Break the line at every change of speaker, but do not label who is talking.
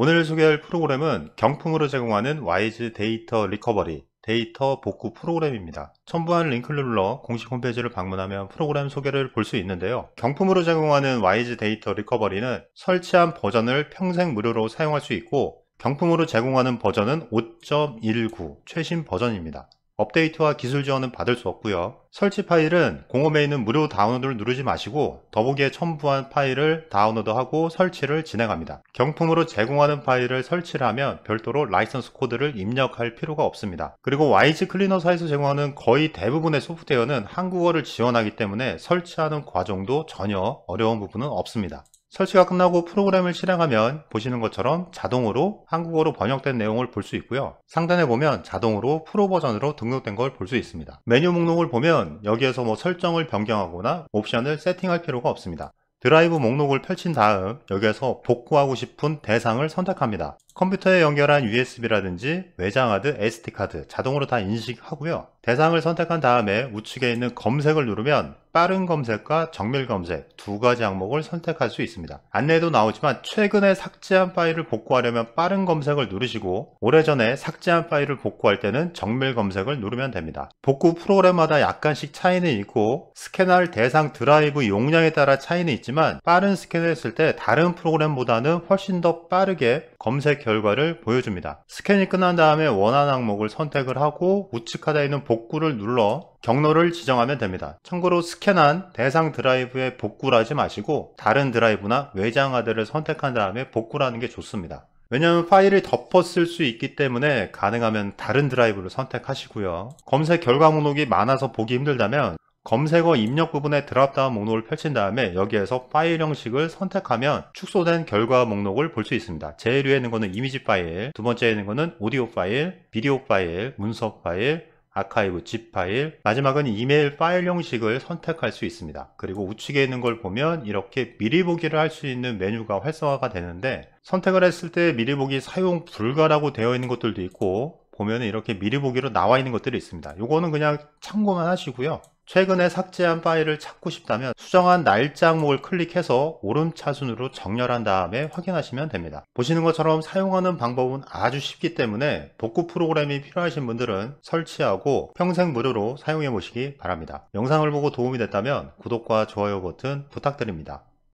오늘 소개할 프로그램은 경품으로 제공하는 와이즈 데이터 리커버리 데이터 복구 프로그램입니다. 첨부한 링크를 눌러 공식 홈페이지를 방문하면 프로그램 소개를 볼 수 있는데요. 경품으로 제공하는 와이즈 데이터 리커버리는 설치한 버전을 평생 무료로 사용할 수 있고 경품으로 제공하는 버전은 5.19 최신 버전입니다. 업데이트와 기술 지원은 받을 수 없고요. 설치 파일은 공홈에 있는 무료 다운로드를 누르지 마시고 더보기에 첨부한 파일을 다운로드하고 설치를 진행합니다. 경품으로 제공하는 파일을 설치를 하면 별도로 라이선스 코드를 입력할 필요가 없습니다. 그리고 YG 클리너사에서 제공하는 거의 대부분의 소프트웨어는 한국어를 지원하기 때문에 설치하는 과정도 전혀 어려운 부분은 없습니다. 설치가 끝나고 프로그램을 실행하면 보시는 것처럼 자동으로 한국어로 번역된 내용을 볼 수 있고요. 상단에 보면 자동으로 프로 버전으로 등록된 걸 볼 수 있습니다. 메뉴 목록을 보면 여기에서 뭐 설정을 변경하거나 옵션을 세팅할 필요가 없습니다. 드라이브 목록을 펼친 다음 여기에서 복구하고 싶은 대상을 선택합니다. 컴퓨터에 연결한 USB라든지 외장하드, SD카드 자동으로 다 인식하고요. 대상을 선택한 다음에 우측에 있는 검색을 누르면 빠른 검색과 정밀 검색 두 가지 항목을 선택할 수 있습니다. 안내도 나오지만 최근에 삭제한 파일을 복구하려면 빠른 검색을 누르시고 오래전에 삭제한 파일을 복구할 때는 정밀 검색을 누르면 됩니다. 복구 프로그램마다 약간씩 차이는 있고 스캔할 대상 드라이브 용량에 따라 차이는 있지만 빠른 스캔을 했을 때 다른 프로그램보다는 훨씬 더 빠르게 검색 결과를 보여줍니다. 스캔이 끝난 다음에 원하는 항목을 선택을 하고 우측 하단에 있는 복구를 눌러 경로를 지정하면 됩니다. 참고로 스캔한 대상 드라이브에 복구를 하지 마시고 다른 드라이브나 외장 하드를 선택한 다음에 복구하는 를게 좋습니다. 왜냐하면 파일을 덮어 쓸 수 있기 때문에 가능하면 다른 드라이브를 선택하시고요. 검색 결과 목록이 많아서 보기 힘들다면 검색어 입력 부분에 드랍다운 목록을 펼친 다음에 여기에서 파일 형식을 선택하면 축소된 결과 목록을 볼 수 있습니다. 제일 위에 있는 거는 이미지 파일, 두 번째에 있는 거는 오디오 파일, 비디오 파일, 문서 파일, 아카이브 zip 파일 마지막은 이메일 파일 형식을 선택할 수 있습니다 그리고 우측에 있는 걸 보면 이렇게 미리 보기를 할 수 있는 메뉴가 활성화가 되는데 선택을 했을 때 미리 보기 사용 불가라고 되어 있는 것들도 있고 보면 이렇게 미리 보기로 나와 있는 것들이 있습니다 이거는 그냥 참고만 하시고요 최근에 삭제한 파일을 찾고 싶다면 수정한 날짜 항목을 클릭해서 오름차순으로 정렬한 다음에 확인하시면 됩니다. 보시는 것처럼 사용하는 방법은 아주 쉽기 때문에 복구 프로그램이 필요하신 분들은 설치하고 평생 무료로 사용해 보시기 바랍니다. 영상을 보고 도움이 됐다면 구독과 좋아요 버튼 부탁드립니다.